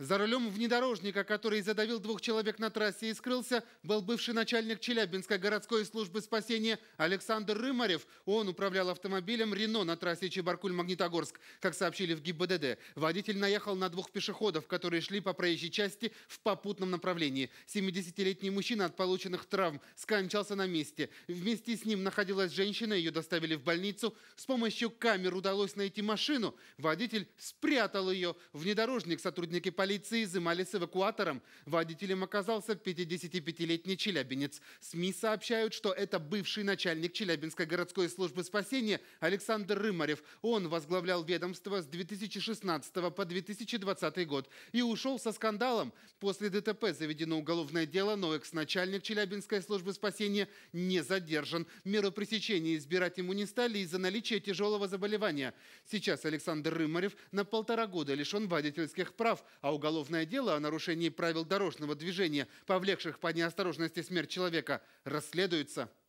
За рулем внедорожника, который задавил двух человек на трассе и скрылся, был бывший начальник Челябинской городской службы спасения Александр Рымарев. Он управлял автомобилем «Рено» на трассе Чебаркуль-Магнитогорск. Как сообщили в ГИБДД, водитель наехал на двух пешеходов, которые шли по проезжей части в попутном направлении. 70-летний мужчина от полученных травм скончался на месте. Вместе с ним находилась женщина, ее доставили в больницу. С помощью камер удалось найти машину. Водитель спрятал ее. Внедорожник сотрудники полиции полиции изымали с эвакуатором. Водителем оказался 55-летний челябинец. СМИ сообщают, что это бывший начальник Челябинской городской службы спасения Александр Рымарев. Он возглавлял ведомство с 2016 по 2020 год и ушел со скандалом. После ДТП заведено уголовное дело, но экс-начальник Челябинской службы спасения не задержан. Меру пресечения избирать ему не стали из-за наличия тяжелого заболевания. Сейчас Александр Рымарев на полтора года лишен водительских прав, а уголовное дело о нарушении правил дорожного движения, повлекших по неосторожности смерть человека, расследуется –